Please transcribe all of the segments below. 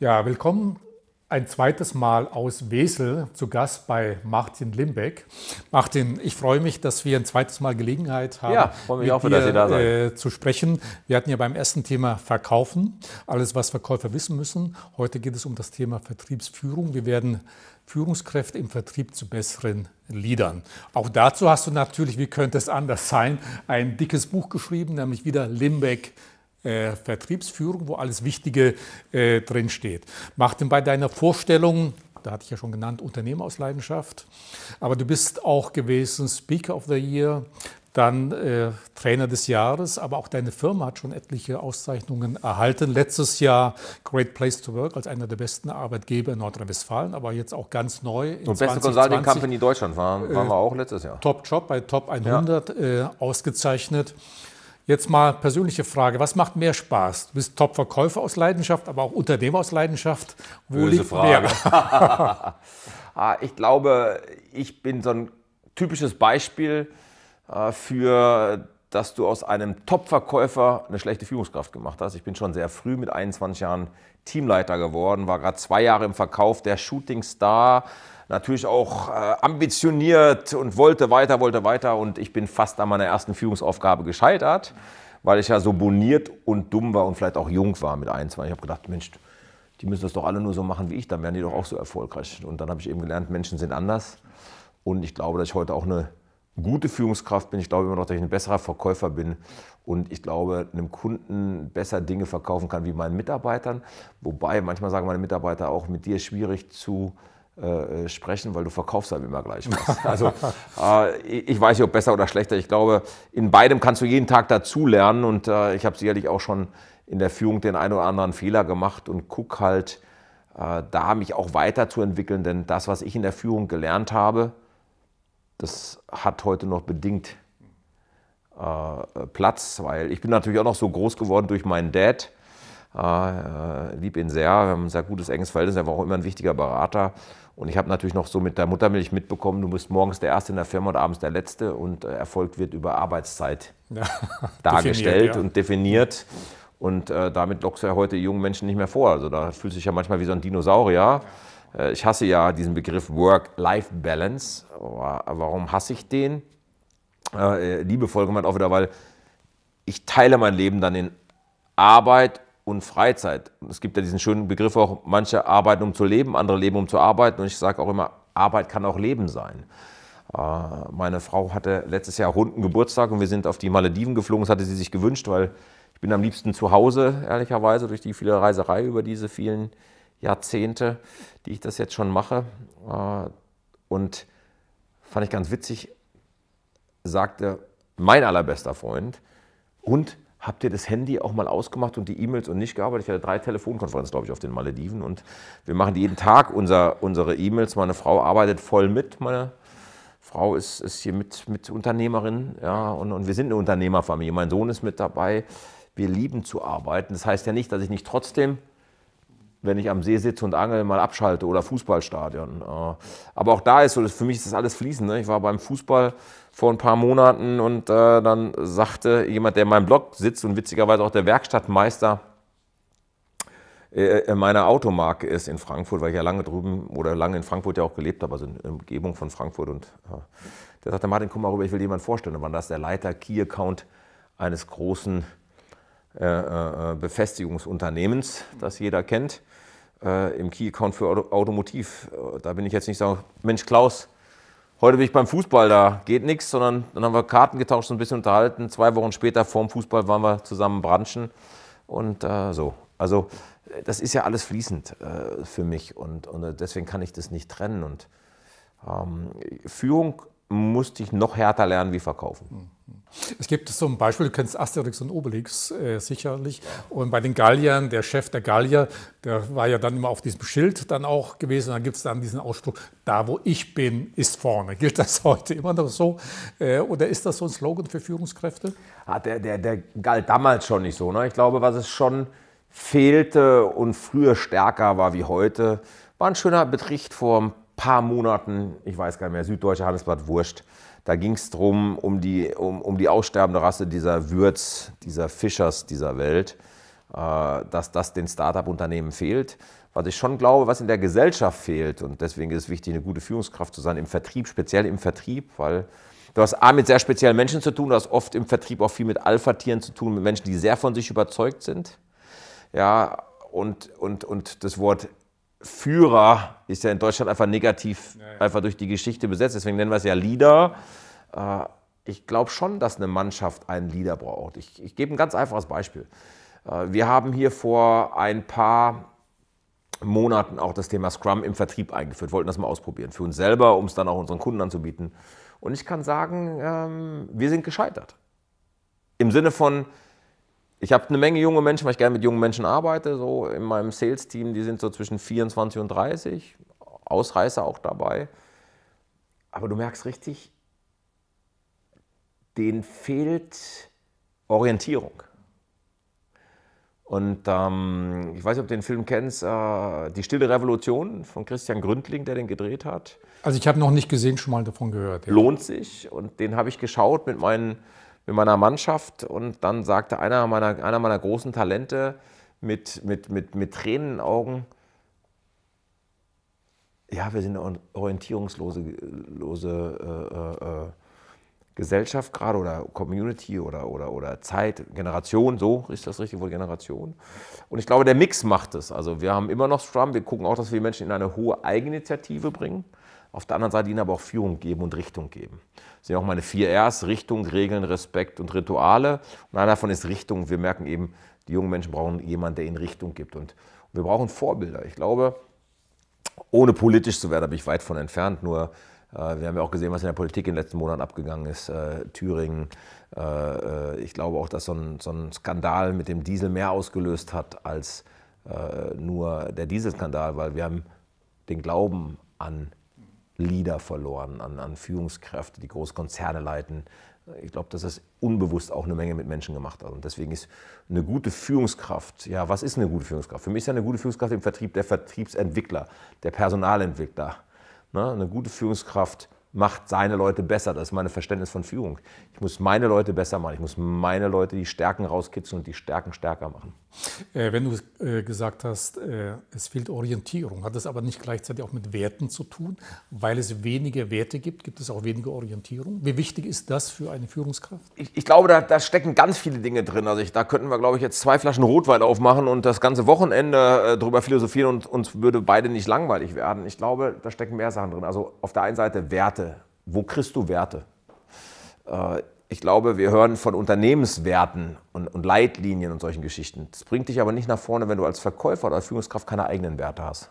Ja, willkommen ein zweites Mal aus Wesel zu Gast bei Martin Limbeck. Martin, ich freue mich, dass wir ein zweites Mal Gelegenheit haben, ja, freue mich auch, dir, dass da Äh, zu sprechen. Wir hatten ja beim ersten Thema Verkaufen, alles, was Verkäufer wissen müssen. Heute geht es um das Thema Vertriebsführung. Wir werden Führungskräfte im Vertrieb zu besseren Liedern. Auch dazu hast du natürlich, wie könnte es anders sein, ein dickes Buch geschrieben, nämlich wieder Limbeck äh, Vertriebsführung, wo alles Wichtige äh, drinsteht. Mach denn bei deiner Vorstellung, da hatte ich ja schon genannt, Unternehmer aus Leidenschaft, aber du bist auch gewesen Speaker of the Year, dann äh, Trainer des Jahres, aber auch deine Firma hat schon etliche Auszeichnungen erhalten. Letztes Jahr Great Place to Work als einer der besten Arbeitgeber in Nordrhein-Westfalen, aber jetzt auch ganz neu. In Und beste Consulting Company Deutschland waren, waren wir äh, auch letztes Jahr. Top Job bei Top 100 ja. äh, ausgezeichnet. Jetzt mal persönliche Frage. Was macht mehr Spaß? Du bist Top-Verkäufer aus Leidenschaft, aber auch Unternehmer aus Leidenschaft. Wo Böse liegt Frage. mehr? Ah, ich glaube, ich bin so ein typisches Beispiel äh, für, dass du aus einem Top-Verkäufer eine schlechte Führungskraft gemacht hast. Ich bin schon sehr früh mit 21 Jahren Teamleiter geworden, war gerade zwei Jahre im Verkauf der Shooting Star natürlich auch äh, ambitioniert und wollte weiter, wollte weiter. Und ich bin fast an meiner ersten Führungsaufgabe gescheitert, weil ich ja so boniert und dumm war und vielleicht auch jung war mit 21. Ich habe gedacht, Mensch, die müssen das doch alle nur so machen wie ich, dann wären die doch auch so erfolgreich. Und dann habe ich eben gelernt, Menschen sind anders. Und ich glaube, dass ich heute auch eine gute Führungskraft bin. Ich glaube immer noch, dass ich ein besserer Verkäufer bin und ich glaube, einem Kunden besser Dinge verkaufen kann wie meinen Mitarbeitern. Wobei manchmal sagen meine Mitarbeiter auch, mit dir schwierig zu äh, äh, sprechen, weil du verkaufst einem immer gleich was. Also äh, ich weiß nicht, ob besser oder schlechter. Ich glaube, in beidem kannst du jeden Tag dazulernen und äh, ich habe sicherlich auch schon in der Führung den einen oder anderen Fehler gemacht und guck halt, äh, da mich auch weiterzuentwickeln, denn das, was ich in der Führung gelernt habe, das hat heute noch bedingt äh, Platz, weil ich bin natürlich auch noch so groß geworden durch meinen Dad Ah, äh, lieb ihn sehr, wir haben ein sehr gutes, enges Verhältnis, er war auch immer ein wichtiger Berater. Und ich habe natürlich noch so mit der Muttermilch mitbekommen, du bist morgens der Erste in der Firma und abends der Letzte und äh, Erfolg wird über Arbeitszeit ja. dargestellt definiert, ja. und definiert. Und äh, damit lockst du ja heute jungen Menschen nicht mehr vor. Also da fühlt sich ja manchmal wie so ein Dinosaurier. Äh, ich hasse ja diesen Begriff Work-Life-Balance. Warum hasse ich den? Äh, äh, liebevoll gemeint auch wieder, weil ich teile mein Leben dann in Arbeit und Freizeit. Es gibt ja diesen schönen Begriff auch, manche arbeiten, um zu leben, andere leben, um zu arbeiten. Und ich sage auch immer, Arbeit kann auch Leben sein. Äh, meine Frau hatte letztes Jahr runden Geburtstag und wir sind auf die Malediven geflogen. Das hatte sie sich gewünscht, weil ich bin am liebsten zu Hause, ehrlicherweise, durch die viele Reiserei über diese vielen Jahrzehnte, die ich das jetzt schon mache. Äh, und fand ich ganz witzig, sagte mein allerbester Freund und habt ihr das Handy auch mal ausgemacht und die E-Mails und nicht gearbeitet. Ich hatte drei Telefonkonferenzen, glaube ich, auf den Malediven und wir machen jeden Tag unser, unsere E-Mails. Meine Frau arbeitet voll mit, meine Frau ist, ist hier mit, mit Unternehmerin ja, und, und wir sind eine Unternehmerfamilie. Mein Sohn ist mit dabei. Wir lieben zu arbeiten. Das heißt ja nicht, dass ich nicht trotzdem wenn ich am See sitze und angel, mal abschalte oder Fußballstadion. Äh. Aber auch da ist so, für mich ist das alles fließend. Ne? Ich war beim Fußball vor ein paar Monaten und äh, dann sagte jemand, der in meinem Blog sitzt und witzigerweise auch der Werkstattmeister äh, meiner Automarke ist in Frankfurt, weil ich ja lange drüben oder lange in Frankfurt ja auch gelebt habe, also in der Umgebung von Frankfurt. Und der sagte, Martin, komm mal rüber, ich will dir jemanden vorstellen. Und dann war das der Leiter, Key Account eines großen äh, äh, Befestigungsunternehmens, das jeder kennt, äh, im Key-Account für Automotiv. Da bin ich jetzt nicht so, Mensch Klaus, heute bin ich beim Fußball, da geht nichts, sondern dann haben wir Karten getauscht, so ein bisschen unterhalten. Zwei Wochen später vorm Fußball waren wir zusammen branchen und äh, so. Also das ist ja alles fließend äh, für mich und, und, deswegen kann ich das nicht trennen. Und ähm, Führung musste ich noch härter lernen wie Verkaufen. Hm. Es gibt zum Beispiel, du kennst Asterix und Obelix äh, sicherlich. Und bei den Galliern, der Chef der Gallier, der war ja dann immer auf diesem Schild dann auch gewesen. Da gibt es dann diesen Ausspruch, da wo ich bin, ist vorne. Gilt das heute immer noch so? Äh, oder ist das so ein Slogan für Führungskräfte? Ja, ah, der, der, der galt damals schon nicht so. Ne? Ich glaube, was es schon fehlte und früher stärker war wie heute, war ein schöner Betricht vor ein paar Monaten, ich weiß gar nicht mehr, Süddeutsche Handelsblatt Wurst. Da ging es darum, um die, um, um die aussterbende Rasse dieser Würz, dieser Fischers dieser Welt, äh, dass das den Start-up-Unternehmen fehlt. Was ich schon glaube, was in der Gesellschaft fehlt, und deswegen ist es wichtig, eine gute Führungskraft zu sein, im Vertrieb, speziell im Vertrieb, weil du hast A, mit sehr speziellen Menschen zu tun, du hast oft im Vertrieb auch viel mit Alpha-Tieren zu tun, mit Menschen, die sehr von sich überzeugt sind. Ja, und, und, und das Wort Führer ist ja in Deutschland einfach negativ, ja, ja. einfach durch die Geschichte besetzt. Deswegen nennen wir es ja Leader. Äh, ich glaube schon, dass eine Mannschaft einen Leader braucht. Ich, ich gebe ein ganz einfaches Beispiel. Äh, wir haben hier vor ein paar Monaten auch das Thema Scrum im Vertrieb eingeführt, wollten das mal ausprobieren. Für uns selber, um es dann auch unseren Kunden anzubieten. Und ich kann sagen, ähm, wir sind gescheitert. Im Sinne von, ich habe eine Menge junge Menschen, weil ich gerne mit jungen Menschen arbeite, so in meinem Sales-Team, die sind so zwischen 24 und 30, Ausreißer auch dabei. Aber du merkst richtig, denen fehlt Orientierung. Und ähm, ich weiß nicht, ob du den Film kennst, äh, Die Stille Revolution von Christian Gründling, der den gedreht hat. Also ich habe noch nicht gesehen, schon mal davon gehört. Ja. Lohnt sich und den habe ich geschaut mit meinen mit meiner Mannschaft und dann sagte einer meiner, einer meiner großen Talente mit, mit, mit, mit Tränen in den Augen, ja, wir sind eine orientierungslose lose, äh, äh, äh, Gesellschaft gerade oder Community oder, oder, oder Zeit, Generation, so ist das richtige Wort, Generation. Und ich glaube, der Mix macht es. Also wir haben immer noch Scrum, wir gucken auch, dass wir Menschen in eine hohe Eigeninitiative bringen auf der anderen Seite ihnen aber auch Führung geben und Richtung geben. Das sind auch meine vier Rs, Richtung, Regeln, Respekt und Rituale. Und einer davon ist Richtung. Wir merken eben, die jungen Menschen brauchen jemanden, der ihnen Richtung gibt. Und wir brauchen Vorbilder. Ich glaube, ohne politisch zu werden, da bin ich weit von entfernt, nur äh, wir haben ja auch gesehen, was in der Politik in den letzten Monaten abgegangen ist. Äh, Thüringen. Äh, ich glaube auch, dass so ein, so ein Skandal mit dem Diesel mehr ausgelöst hat als nur der Dieselskandal, weil wir haben den Glauben an Leader verloren, an, an Führungskräfte, die Großkonzerne leiten. Ich glaube, dass das unbewusst auch eine Menge mit Menschen gemacht. Hat. Also, und deswegen ist eine gute Führungskraft, ja, was ist eine gute Führungskraft? Für mich ist eine gute Führungskraft im Vertrieb der Vertriebsentwickler, der Personalentwickler. Ne? Eine gute Führungskraft macht seine Leute besser. Das ist mein Verständnis von Führung. Ich muss meine Leute besser machen. Ich muss meine Leute die Stärken rauskitzeln und die Stärken stärker machen. Äh, wenn du äh, gesagt hast, äh, es fehlt Orientierung, hat das aber nicht gleichzeitig auch mit Werten zu tun? Weil es weniger Werte gibt, gibt es auch weniger Orientierung. Wie wichtig ist das für eine Führungskraft? Ich, ich glaube, da, da, stecken ganz viele Dinge drin. Also ich, da könnten wir, glaube ich, jetzt zwei Flaschen Rotwein aufmachen und das ganze Wochenende äh, drüber philosophieren und uns würde beide nicht langweilig werden. Ich glaube, da stecken mehr Sachen drin. Also auf der einen Seite Werte wo kriegst du Werte? Äh, ich glaube, wir hören von Unternehmenswerten und, und Leitlinien und solchen Geschichten. Das bringt dich aber nicht nach vorne, wenn du als Verkäufer oder als Führungskraft keine eigenen Werte hast.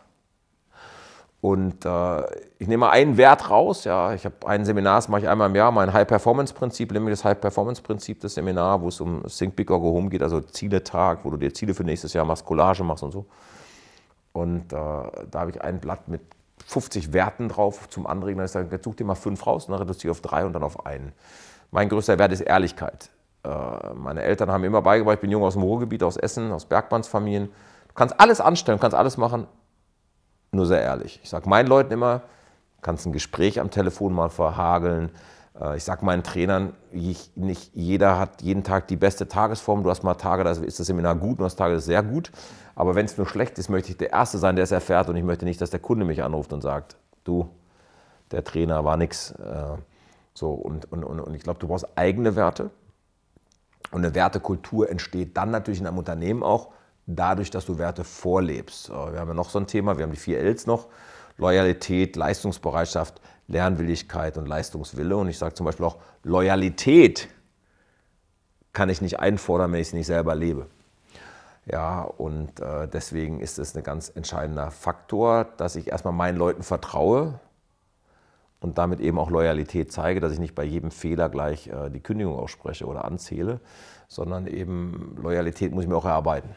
Und äh, ich nehme mal einen Wert raus. Ja, ich habe ein Seminar, das mache ich einmal im Jahr, mein High-Performance-Prinzip, nämlich das High-Performance-Prinzip, das Seminar, wo es um Think Big or Go Home geht, also Zieletag, wo du dir Ziele für nächstes Jahr machst, Collage machst und so. Und äh, da habe ich ein Blatt mit 50 Werten drauf zum Anregen. Dann ich sage, such dir mal fünf raus und dann reduziere auf drei und dann auf einen. Mein größter Wert ist Ehrlichkeit. Äh, meine Eltern haben mir immer beigebracht, ich bin jung aus dem Ruhrgebiet, aus Essen, aus Bergmannsfamilien. Du kannst alles anstellen, kannst alles machen, nur sehr ehrlich. Ich sage meinen Leuten immer, du kannst ein Gespräch am Telefon mal verhageln. Äh, ich sage meinen Trainern, nicht jeder hat jeden Tag die beste Tagesform. Du hast mal Tage, da ist das Seminar gut, du hast Tage, das ist sehr gut. Aber wenn es nur schlecht ist, möchte ich der Erste sein, der es erfährt. Und ich möchte nicht, dass der Kunde mich anruft und sagt, du, der Trainer war nix. Äh, so, und, und, und ich glaube, du brauchst eigene Werte. Und eine Wertekultur entsteht dann natürlich in einem Unternehmen auch dadurch, dass du Werte vorlebst. Wir haben ja noch so ein Thema, wir haben die vier Ls noch. Loyalität, Leistungsbereitschaft, Lernwilligkeit und Leistungswille. Und ich sage zum Beispiel auch, Loyalität kann ich nicht einfordern, wenn ich es nicht selber lebe. Ja, und äh, deswegen ist es ein ganz entscheidender Faktor, dass ich erstmal meinen Leuten vertraue und damit eben auch Loyalität zeige, dass ich nicht bei jedem Fehler gleich äh, die Kündigung ausspreche oder anzähle, sondern eben Loyalität muss ich mir auch erarbeiten.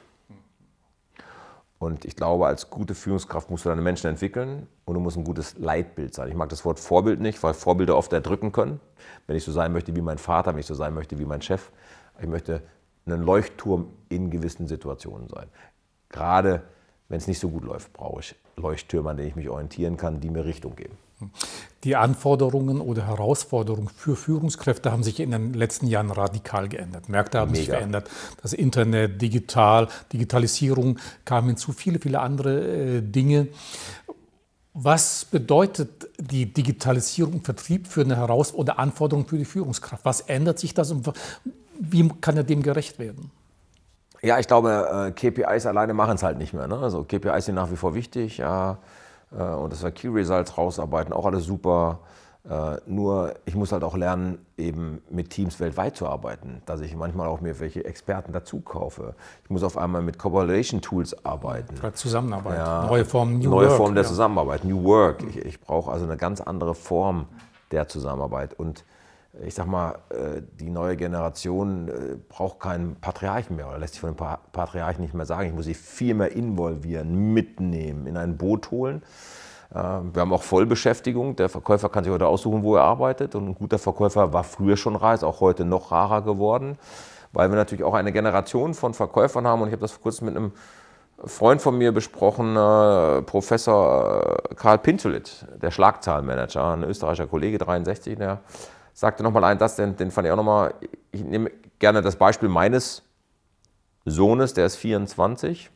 Und ich glaube, als gute Führungskraft musst du deine Menschen entwickeln und du musst ein gutes Leitbild sein. Ich mag das Wort Vorbild nicht, weil Vorbilder oft erdrücken können. Wenn ich so sein möchte wie mein Vater, wenn ich so sein möchte wie mein Chef, ich möchte ein Leuchtturm in gewissen Situationen sein. Gerade wenn es nicht so gut läuft, brauche ich Leuchttürme, an denen ich mich orientieren kann, die mir Richtung geben. Die Anforderungen oder Herausforderungen für Führungskräfte haben sich in den letzten Jahren radikal geändert. Märkte haben Mega. sich verändert. Das Internet, digital, Digitalisierung kamen hinzu, viele, viele andere äh, Dinge. Was bedeutet die Digitalisierung im Vertrieb für eine Herausforderung oder Anforderung für die Führungskraft? Was ändert sich das und wie kann er dem gerecht werden? Ja, ich glaube, äh, KPIs alleine machen es halt nicht mehr. Ne? Also KPIs sind nach wie vor wichtig, ja. Äh, und das war Key Results rausarbeiten, auch alles super. Äh, nur ich muss halt auch lernen, eben mit Teams weltweit zu arbeiten, dass ich manchmal auch mir welche Experten dazu kaufe. Ich muss auf einmal mit Collaboration Tools arbeiten. Zusammenarbeit, ja, neue Formen, New neue Work. Neue Formen der ja. Zusammenarbeit, New Work. Ich, ich brauche also eine ganz andere Form der Zusammenarbeit. Und ich sag mal, äh, die neue Generation äh, braucht keinen Patriarchen mehr oder lässt sich von den Patriarchen nicht mehr sagen. Ich muss sie viel mehr involvieren, mitnehmen, in ein Boot holen. Ähm, wir haben auch Vollbeschäftigung. Der Verkäufer kann sich heute aussuchen, wo er arbeitet. Und ein guter Verkäufer war früher schon rar, ist auch heute noch rarer geworden, weil wir natürlich auch eine Generation von Verkäufern haben. Und ich habe das vor kurzem mit einem Freund von mir besprochen, äh, Professor Karl Pintulit, der Schlagzahlenmanager, ein österreichischer Kollege, 63, der sagte nochmal einen Satz, den, den fand ich auch nochmal. Ich nehme gerne das Beispiel meines Sohnes, der ist 24.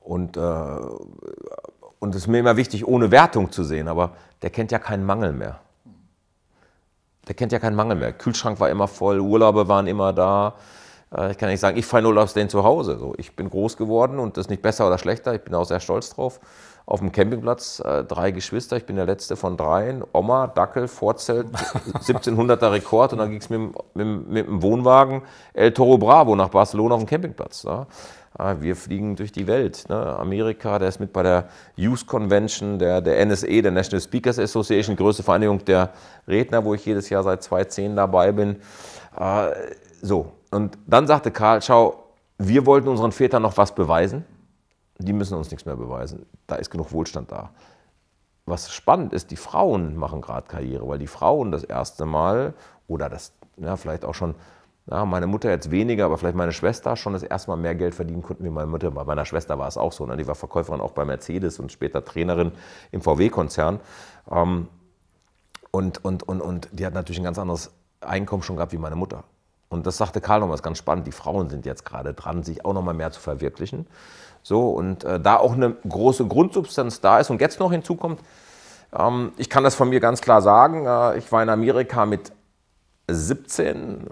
Und, äh, und es ist mir immer wichtig, ohne Wertung zu sehen, aber der kennt ja keinen Mangel mehr. Der kennt ja keinen Mangel mehr. Kühlschrank war immer voll, Urlaube waren immer da. Äh, ich kann nicht sagen, ich fahre nur aus den zu Hause. ich bin groß geworden und das ist nicht besser oder schlechter. Ich bin auch sehr stolz drauf auf dem Campingplatz äh, drei Geschwister, ich bin der letzte von dreien, Oma, Dackel, Vorzelt, 1700er Rekord und dann ging es mit, mit, mit, dem Wohnwagen El Toro Bravo nach Barcelona auf dem Campingplatz. Ne? Ah, wir fliegen durch die Welt. Ne? Amerika, der ist mit bei der Youth Convention, der, der NSA, der National Speakers Association, größte Vereinigung der Redner, wo ich jedes Jahr seit 2010 dabei bin. Äh, so, und dann sagte Karl, schau, wir wollten unseren Vätern noch was beweisen die müssen uns nichts mehr beweisen. Da ist genug Wohlstand da. Was spannend ist, die Frauen machen gerade Karriere, weil die Frauen das erste Mal oder das, ja, vielleicht auch schon, ja, meine Mutter jetzt weniger, aber vielleicht meine Schwester schon das erste Mal mehr Geld verdienen konnten wie meine Mutter. Bei meiner Schwester war es auch so. Ne? Die war Verkäuferin auch bei Mercedes und später Trainerin im VW-Konzern. Ähm, und, und, und, und die hat natürlich ein ganz anderes Einkommen schon gehabt wie meine Mutter. Und das sagte Karl nochmal, ist ganz spannend. Die Frauen sind jetzt gerade dran, sich auch nochmal mehr zu verwirklichen. So, und äh, da auch eine große Grundsubstanz da ist und jetzt noch hinzukommt, ähm, ich kann das von mir ganz klar sagen, äh, ich war in Amerika mit 17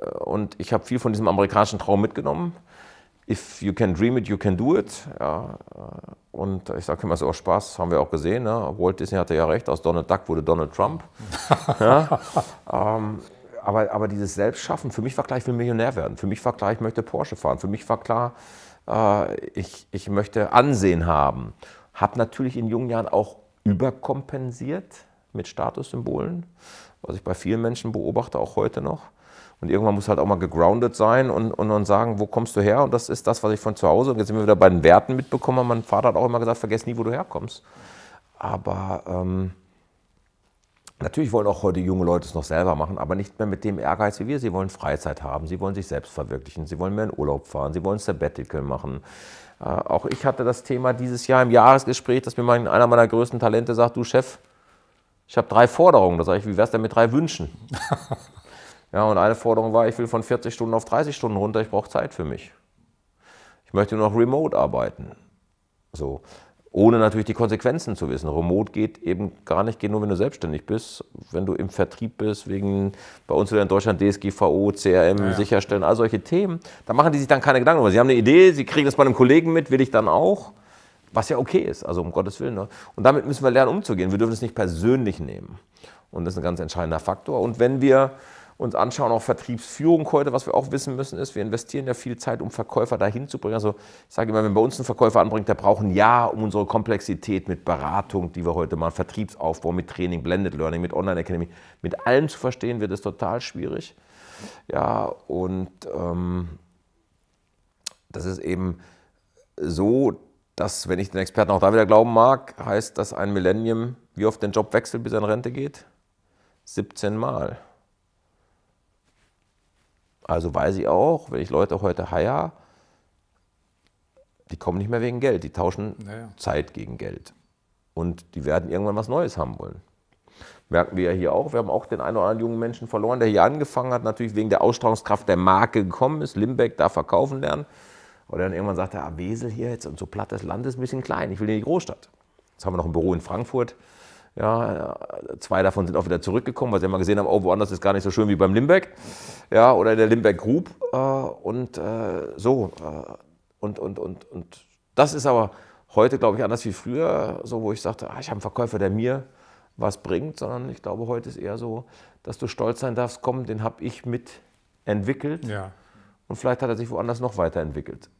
äh, und ich habe viel von diesem amerikanischen Traum mitgenommen. If you can dream it, you can do it. Ja, äh, und ich sage immer, es ist auch oh, Spaß, haben wir auch gesehen. Ne? Walt Disney hatte ja recht, aus Donald Duck wurde Donald Trump. ja, ähm, aber, aber dieses Selbstschaffen, für mich war klar, ich will Millionär werden. Für mich war klar, ich möchte Porsche fahren. Für mich war klar, äh, ich, ich möchte Ansehen haben. Habe natürlich in jungen Jahren auch überkompensiert mit Statussymbolen, was ich bei vielen Menschen beobachte, auch heute noch. Und irgendwann muss halt auch mal gegroundet sein und, und, und sagen, wo kommst du her? Und das ist das, was ich von zu Hause, und jetzt sind wir wieder bei den Werten mitbekommen. Mein Vater hat auch immer gesagt, vergess nie, wo du herkommst. Aber ähm, Natürlich wollen auch heute junge Leute es noch selber machen, aber nicht mehr mit dem Ehrgeiz wie wir. Sie wollen Freizeit haben, sie wollen sich selbst verwirklichen, sie wollen mehr in Urlaub fahren, sie wollen Sabbatical machen. Äh, auch ich hatte das Thema dieses Jahr im Jahresgespräch, dass mir mein, einer meiner größten Talente sagt, du Chef, ich habe drei Forderungen. Da sage ich, wie wär's denn mit drei Wünschen? ja, und eine Forderung war, ich will von 40 Stunden auf 30 Stunden runter, ich brauche Zeit für mich. Ich möchte nur noch remote arbeiten. So ohne natürlich die Konsequenzen zu wissen. Remote geht eben gar nicht, geht nur, wenn du selbstständig bist, wenn du im Vertrieb bist, wegen bei uns wieder in Deutschland DSGVO, CRM ja, ja. sicherstellen, all solche Themen. Da machen die sich dann keine Gedanken. Weil sie haben eine Idee, sie kriegen das bei einem Kollegen mit, will ich dann auch, was ja okay ist, also um Gottes Willen. Ne? Und damit müssen wir lernen, umzugehen. Wir dürfen es nicht persönlich nehmen. Und das ist ein ganz entscheidender Faktor. Und wenn wir uns anschauen, auch Vertriebsführung heute, was wir auch wissen müssen, ist, wir investieren ja viel Zeit, um Verkäufer dahin zu bringen. Also ich sage immer, wenn bei uns ein Verkäufer anbringt, der braucht ein Jahr, um unsere Komplexität mit Beratung, die wir heute machen, Vertriebsaufbau, mit Training, Blended Learning, mit Online Academy, mit allem zu verstehen, wird es total schwierig. Ja, und ähm, das ist eben so, dass, wenn ich den Experten auch da wieder glauben mag, heißt, dass ein Millennium wie oft den Job wechselt, bis er in Rente geht? 17 Mal. Also weiß ich auch, wenn ich Leute heute hire, die kommen nicht mehr wegen Geld, die tauschen naja. Zeit gegen Geld. Und die werden irgendwann was Neues haben wollen. Merken wir ja hier auch. Wir haben auch den einen oder anderen jungen Menschen verloren, der hier angefangen hat, natürlich wegen der Ausstrahlungskraft der Marke gekommen ist. Limbeck da verkaufen lernen. Oder dann irgendwann sagt er, ah, Wesel hier jetzt und so platt, das Land ist ein bisschen klein, ich will in die Großstadt. Jetzt haben wir noch ein Büro in Frankfurt. Ja, zwei davon sind auch wieder zurückgekommen, weil sie immer gesehen haben, oh, woanders ist gar nicht so schön wie beim Limbeck. Ja, oder in der Limbeck Group. Äh, und äh, so. Äh, und, und, und, und das ist aber heute, glaube ich, anders wie früher, so wo ich sagte, ah, ich habe einen Verkäufer, der mir was bringt, sondern ich glaube, heute ist eher so, dass du stolz sein darfst, komm, den habe ich mitentwickelt. Ja. Und vielleicht hat er sich woanders noch weiterentwickelt.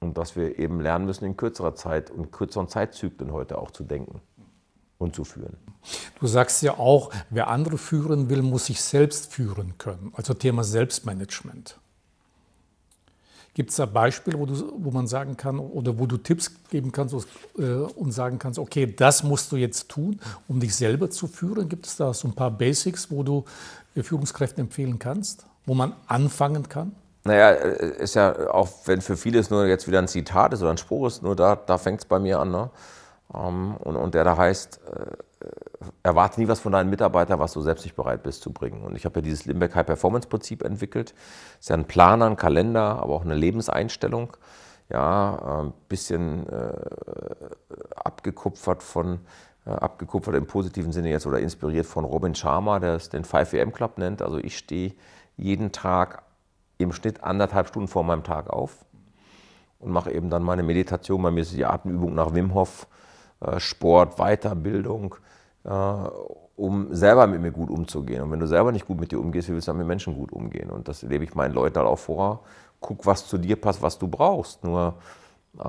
Und dass wir eben lernen müssen, in kürzerer Zeit und kürzeren Zeitzyklen heute auch zu denken und zu führen. Du sagst ja auch, wer andere führen will, muss sich selbst führen können. Also Thema Selbstmanagement. Gibt es da Beispiele, wo, du, wo man sagen kann oder wo du Tipps geben kannst äh, und sagen kannst, okay, das musst du jetzt tun, um dich selber zu führen? Gibt es da so ein paar Basics, wo du äh, Führungskräften empfehlen kannst, wo man anfangen kann? Naja, äh, ist ja auch, wenn für viele es nur jetzt wieder ein Zitat ist oder ein Spruch ist, nur da, da fängt es bei mir an. Ne? Ähm, und, und der da heißt, äh, erwarte nie was von deinen Mitarbeitern, was du selbst nicht bereit bist zu bringen. Und ich habe ja dieses Limbeck High Performance Prinzip entwickelt. Das ist ja ein Planer, ein Kalender, aber auch eine Lebenseinstellung. Ja, ein ähm, bisschen äh, abgekupfert von, äh, abgekupfert im positiven Sinne jetzt oder inspiriert von Robin Sharma, der es den 5am Club nennt. Also ich stehe jeden Tag im Schnitt anderthalb Stunden vor meinem Tag auf und mache eben dann meine Meditation. Bei mir ist die Atemübung nach Wim Hof äh, Sport, Weiterbildung, äh, um selber mit mir gut umzugehen. Und wenn du selber nicht gut mit dir umgehst, wie willst du dann mit Menschen gut umgehen? Und das lebe ich meinen Leuten halt auch vor. Guck, was zu dir passt, was du brauchst. Nur äh,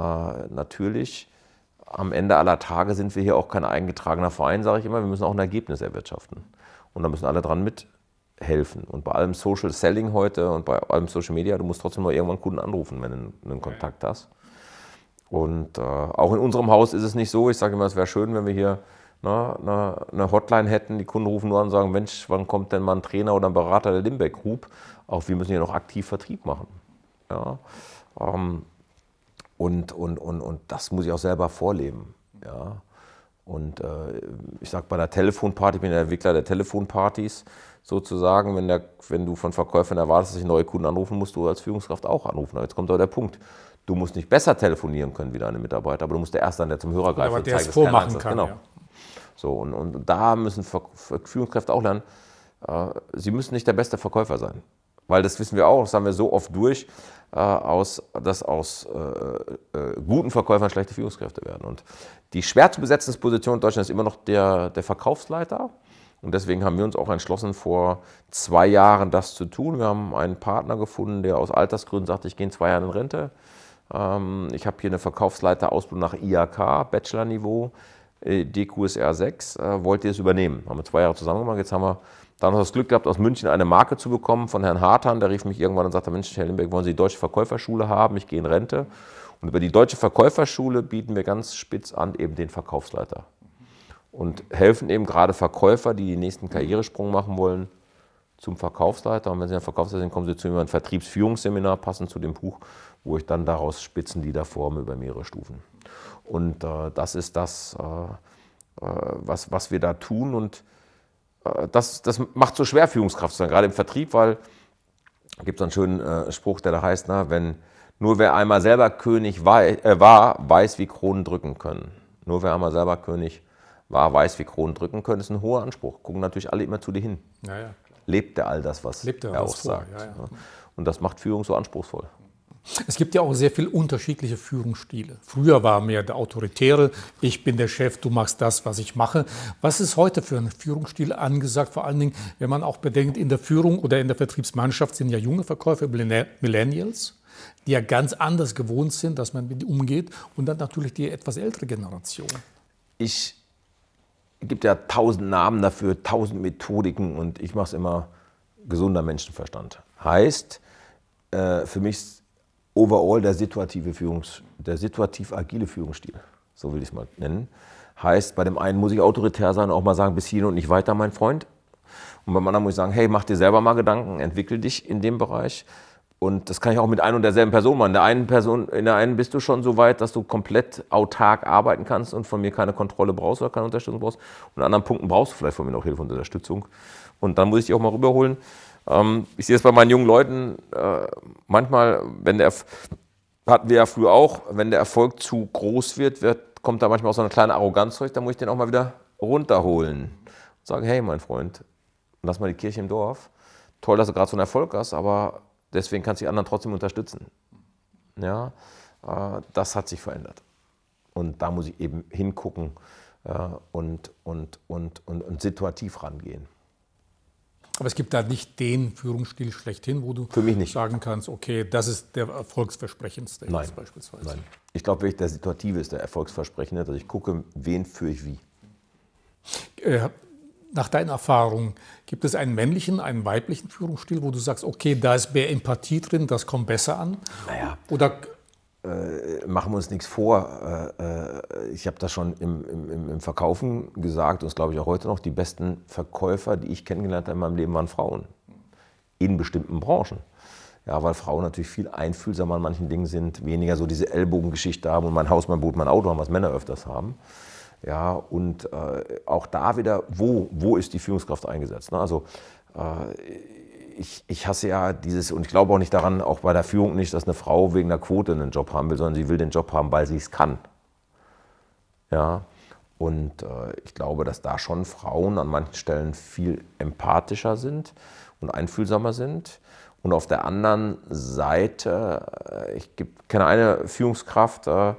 natürlich am Ende aller Tage sind wir hier auch kein eingetragener Verein, sage ich immer. Wir müssen auch ein Ergebnis erwirtschaften. Und da müssen alle dran mithelfen. Und bei allem Social Selling heute und bei allem Social Media, du musst trotzdem noch irgendwann Kunden anrufen, wenn du einen Kontakt hast. Und äh, auch in unserem Haus ist es nicht so. Ich sage immer, es wäre schön, wenn wir hier na, ne, na, ne, eine Hotline hätten. Die Kunden rufen nur an und sagen, Mensch, wann kommt denn mal ein Trainer oder ein Berater der Limbeck Group? Auch wir müssen hier noch aktiv Vertrieb machen. Ja, ähm, und, und, und, und das muss ich auch selber vorleben. Ja. Und äh, ich sage bei einer Telefonparty, ich bin der Entwickler der Telefonpartys, sozusagen, wenn, der, wenn du von Verkäufern erwartest, dass ich neue Kunden anrufen, musst du als Führungskraft auch anrufen. Aber jetzt kommt da der Punkt. Du musst nicht besser telefonieren können wie deine Mitarbeiter, aber du musst der Erste sein, der zum Hörer greifen. Aber der es vormachen kann. Genau. Ja. So, und, und da müssen Führungskräfte auch lernen, äh, sie müssen nicht der beste Verkäufer sein. Weil das wissen wir auch, das haben wir so oft durch, äh, aus, dass aus äh, äh, guten Verkäufern schlechte Führungskräfte werden. Und die schwer zu besetzende Position in Deutschland ist immer noch der, der Verkaufsleiter. Und deswegen haben wir uns auch entschlossen, vor zwei Jahren das zu tun. Wir haben einen Partner gefunden, der aus Altersgründen sagte, ich gehe in zwei Jahren in Rente. Ähm, ich habe hier eine Verkaufsleiterausbildung nach IAK, Bachelor-Niveau, äh, DQSR 6, äh, ihr es übernehmen. Haben wir zwei Jahre zusammen gemacht, jetzt haben wir dann das Glück gehabt, aus München eine Marke zu bekommen von Herrn Hartan. Der rief mich irgendwann und sagte, Mensch, Herr Limberg, wollen Sie die Deutsche Verkäuferschule haben? Ich gehe in Rente. Und über die Deutsche Verkäuferschule bieten wir ganz spitz an eben den Verkaufsleiter. Und helfen eben gerade Verkäufer, die den nächsten Karrieresprung machen wollen, zum Verkaufsleiter. Und wenn Sie ein Verkaufsleiter sind, kommen Sie zu mir ein Vertriebsführungsseminar, passend zu dem Buch wo ich dann daraus Spitzenlieder forme über mehrere Stufen. Und äh, das ist das, äh, äh, was, was wir da tun. Und äh, das, das macht so schwer, Führungskraft zu sein, gerade im Vertrieb, weil da gibt es einen schönen äh, Spruch, der da heißt, na, wenn nur wer einmal selber König wei äh, war, weiß, wie Kronen drücken können. Nur wer einmal selber König war, weiß, wie Kronen drücken können, ist ein hoher Anspruch. Gucken natürlich alle immer zu dir hin. Ja, ja lebt er all das, was lebt er, er was auch vor. sagt. Ja, ja. Und das macht Führung so anspruchsvoll. Es gibt ja auch sehr viele unterschiedliche Führungsstile. Früher war mehr der autoritäre, ich bin der Chef, du machst das, was ich mache. Was ist heute für ein Führungsstil angesagt? Vor allen Dingen, wenn man auch bedenkt, in der Führung oder in der Vertriebsmannschaft sind ja junge Verkäufer, Millennials, die ja ganz anders gewohnt sind, dass man mit ihnen umgeht und dann natürlich die etwas ältere Generation. Ich gibt ja tausend Namen dafür, tausend Methodiken und ich mache es immer gesunder Menschenverstand. Heißt, äh, für mich ist overall der situative Führungs, der situativ agile Führungsstil, so will ich es mal nennen. Heißt, bei dem einen muss ich autoritär sein, und auch mal sagen, bis hierhin und nicht weiter, mein Freund. Und beim anderen muss ich sagen, hey, mach dir selber mal Gedanken, entwickel dich in dem Bereich. Und das kann ich auch mit einer und derselben Person machen. In der einen Person, in der einen bist du schon so weit, dass du komplett autark arbeiten kannst und von mir keine Kontrolle brauchst oder keine Unterstützung brauchst. Und an anderen Punkten brauchst du vielleicht von mir noch Hilfe und Unterstützung. Und dann muss ich dich auch mal rüberholen ich sehe es bei meinen jungen Leuten manchmal, wenn der hatten wir ja früher auch, wenn der Erfolg zu groß wird, wird kommt da manchmal auch so eine kleine Arroganz durch, dann muss ich den auch mal wieder runterholen und sagen, hey mein Freund, lass mal die Kirche im Dorf. Toll, dass du gerade so einen Erfolg hast, aber deswegen kannst du die anderen trotzdem unterstützen. Ja, das hat sich verändert. Und da muss ich eben hingucken und, und, und, und, und situativ rangehen. Aber es gibt da nicht den Führungsstil schlechthin, wo du sagen kannst, okay, das ist der erfolgsversprechendste Nein. beispielsweise. Nein. Ich glaube wirklich, der Situative ist der erfolgsversprechende, dass also ich gucke, wen führe ich wie. Äh, nach deinen Erfahrungen, gibt es einen männlichen, einen weiblichen Führungsstil, wo du sagst, okay, da ist mehr Empathie drin, das kommt besser an? Naja. Oder äh, machen wir uns nichts vor. Äh, äh, ich habe das schon im, im, im, Verkaufen gesagt und das glaube ich auch heute noch, die besten Verkäufer, die ich kennengelernt habe in meinem Leben, waren Frauen. In bestimmten Branchen. Ja, weil Frauen natürlich viel einfühlsamer an manchen Dingen sind, weniger so diese Ellbogengeschichte haben und mein Haus, mein Boot, mein Auto haben, was Männer öfters haben. Ja, und äh, auch da wieder, wo, wo ist die Führungskraft eingesetzt? Ne? Also äh, ich, ich hasse ja dieses, und ich glaube auch nicht daran, auch bei der Führung nicht, dass eine Frau wegen der Quote einen Job haben will, sondern sie will den Job haben, weil sie es kann. Ja, und äh, ich glaube, dass da schon Frauen an manchen Stellen viel empathischer sind und einfühlsamer sind. Und auf der anderen Seite, äh, ich kenne eine Führungskraft, äh,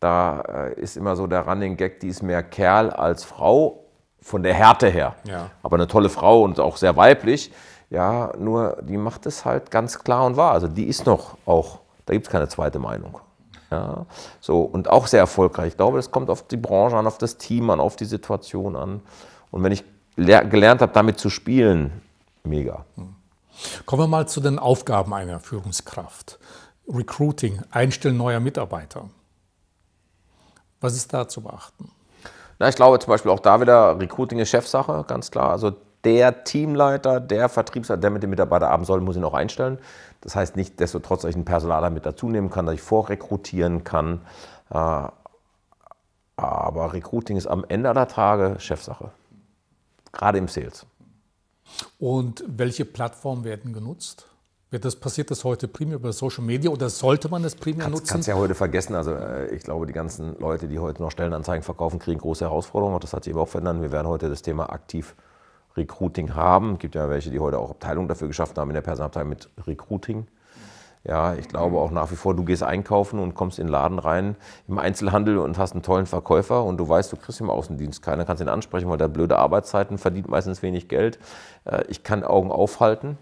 da äh, ist immer so der Running Gag, die ist mehr Kerl als Frau, von der Härte her. Ja. Aber eine tolle Frau und auch sehr weiblich. Ja, nur die macht es halt ganz klar und wahr. Also die ist noch auch, da gibt es keine zweite Meinung. Ja, so, und auch sehr erfolgreich. Ich glaube, das kommt auf die Branche an, auf das Team an, auf die Situation an. Und wenn ich gelernt habe, damit zu spielen, mega. Kommen wir mal zu den Aufgaben einer Führungskraft. Recruiting, Einstellen neuer Mitarbeiter. Was ist da zu beachten? Na, ich glaube zum Beispiel auch da wieder, Recruiting ist Chefsache, ganz klar. Also der Teamleiter, der Vertriebsleiter, der mit dem Mitarbeiter haben soll, muss ihn auch einstellen. Das heißt nicht, dass ich einen Personaler mit dazu nehmen kann, dass ich vorrekrutieren kann. Äh, aber Recruiting ist am Ende aller Tage Chefsache. Gerade im Sales. Und welche Plattformen werden genutzt? Wird das passiert das heute primär über Social Media oder sollte man das primär kannst, nutzen? Kannst ja heute vergessen. Also äh, ich glaube, die ganzen Leute, die heute noch Stellenanzeigen verkaufen, kriegen große Herausforderungen. Und Das hat sich überhaupt verändert. Wir werden heute das Thema aktiv Recruiting haben. Es gibt ja welche, die heute auch Abteilungen dafür geschaffen haben in der Personalabteilung mit Recruiting. Ja, ich glaube auch nach wie vor, du gehst einkaufen und kommst in den Laden rein im Einzelhandel und hast einen tollen Verkäufer und du weißt, du kriegst im Außendienst keiner, kannst ihn ansprechen, weil der blöde Arbeitszeiten verdient meistens wenig Geld. Äh, ich kann Augen aufhalten.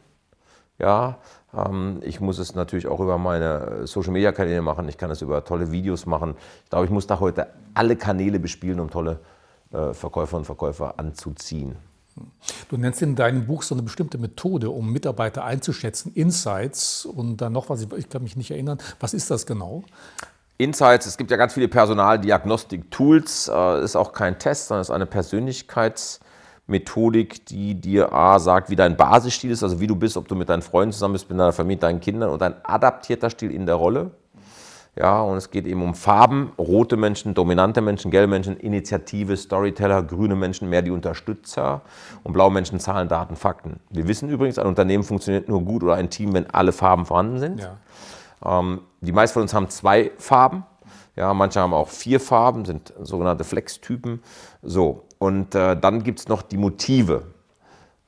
Ja, ähm, ich muss es natürlich auch über meine Social Media Kanäle machen. Ich kann es über tolle Videos machen. Ich glaube, ich muss da heute alle Kanäle bespielen, um tolle äh, Verkäufer und Verkäufer anzuziehen. Du nennst in deinem Buch so eine bestimmte Methode, um Mitarbeiter einzuschätzen, Insights und dann noch was, ich kann mich nicht erinnern. Was ist das genau? Insights, es gibt ja ganz viele Personaldiagnostik-Tools, äh, ist auch kein Test, sondern ist eine Persönlichkeitsmethodik, die dir A sagt, wie dein Basisstil ist, also wie du bist, ob du mit deinen Freunden zusammen bist, mit deiner Familie, deinen Kindern und ein adaptierter Stil in der Rolle ja, und es geht eben um Farben, rote Menschen, dominante Menschen, gelbe Menschen, Initiative, Storyteller, grüne Menschen mehr die Unterstützer und blaue Menschen Zahlen, Daten, Fakten. Wir wissen übrigens, ein Unternehmen funktioniert nur gut oder ein Team, wenn alle Farben vorhanden sind. Ja. Ähm, die meisten von uns haben zwei Farben. Ja, manche haben auch vier Farben, sind sogenannte Flex-Typen. So, und äh, dann gibt es noch die Motive.